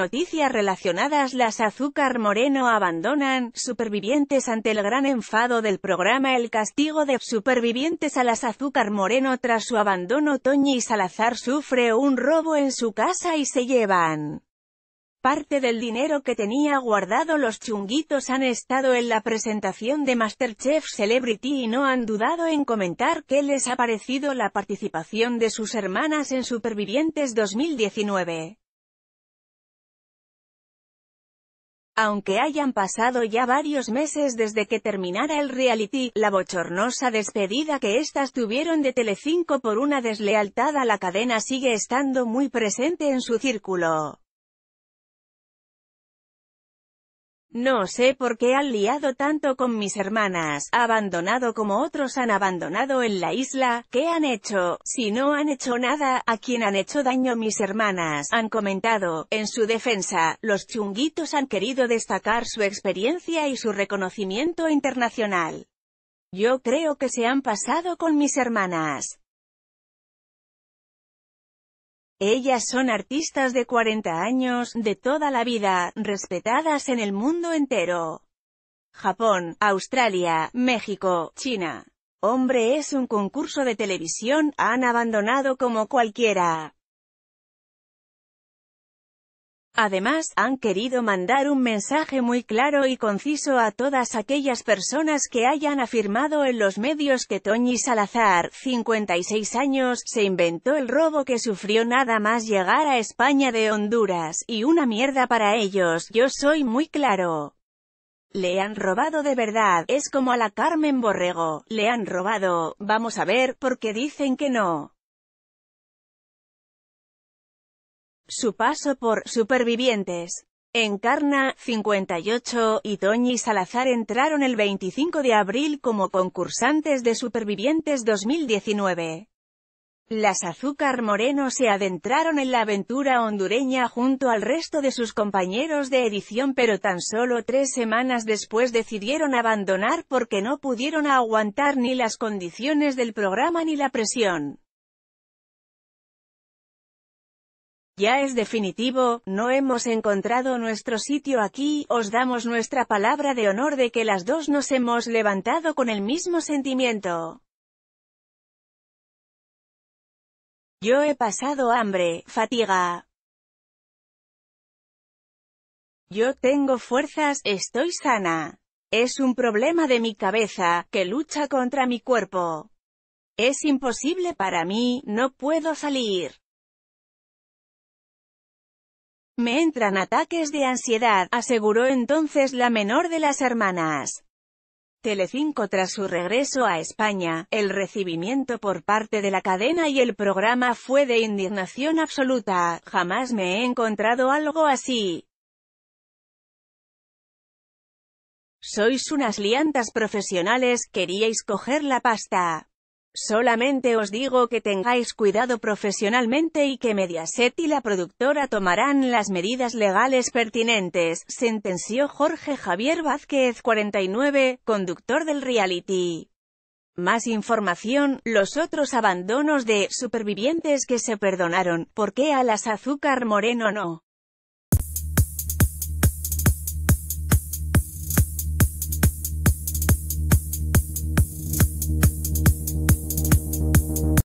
noticias relacionadas las azúcar moreno abandonan, supervivientes ante el gran enfado del programa El castigo de supervivientes a las azúcar moreno tras su abandono Toñi y Salazar sufre un robo en su casa y se llevan. Parte del dinero que tenía guardado los chunguitos han estado en la presentación de Masterchef Celebrity y no han dudado en comentar qué les ha parecido la participación de sus hermanas en Supervivientes 2019. Aunque hayan pasado ya varios meses desde que terminara el reality, la bochornosa despedida que éstas tuvieron de Telecinco por una deslealtad a la cadena sigue estando muy presente en su círculo. No sé por qué han liado tanto con mis hermanas, abandonado como otros han abandonado en la isla, ¿qué han hecho? Si no han hecho nada, ¿a quien han hecho daño mis hermanas? Han comentado, en su defensa, los chunguitos han querido destacar su experiencia y su reconocimiento internacional. Yo creo que se han pasado con mis hermanas. Ellas son artistas de 40 años, de toda la vida, respetadas en el mundo entero. Japón, Australia, México, China. Hombre es un concurso de televisión, han abandonado como cualquiera. Además, han querido mandar un mensaje muy claro y conciso a todas aquellas personas que hayan afirmado en los medios que Toñi Salazar, 56 años, se inventó el robo que sufrió nada más llegar a España de Honduras, y una mierda para ellos, yo soy muy claro. Le han robado de verdad, es como a la Carmen Borrego, le han robado, vamos a ver, porque dicen que no. Su paso por Supervivientes Encarna, 58, y Toñi Salazar entraron el 25 de abril como concursantes de Supervivientes 2019. Las Azúcar Moreno se adentraron en la aventura hondureña junto al resto de sus compañeros de edición pero tan solo tres semanas después decidieron abandonar porque no pudieron aguantar ni las condiciones del programa ni la presión. Ya es definitivo, no hemos encontrado nuestro sitio aquí, os damos nuestra palabra de honor de que las dos nos hemos levantado con el mismo sentimiento. Yo he pasado hambre, fatiga. Yo tengo fuerzas, estoy sana. Es un problema de mi cabeza, que lucha contra mi cuerpo. Es imposible para mí, no puedo salir. Me entran ataques de ansiedad, aseguró entonces la menor de las hermanas. Telecinco tras su regreso a España, el recibimiento por parte de la cadena y el programa fue de indignación absoluta, jamás me he encontrado algo así. Sois unas liantas profesionales, queríais coger la pasta. Solamente os digo que tengáis cuidado profesionalmente y que Mediaset y la productora tomarán las medidas legales pertinentes, sentenció Jorge Javier Vázquez, 49, conductor del reality. Más información, los otros abandonos de supervivientes que se perdonaron, ¿por qué a las Azúcar Moreno no?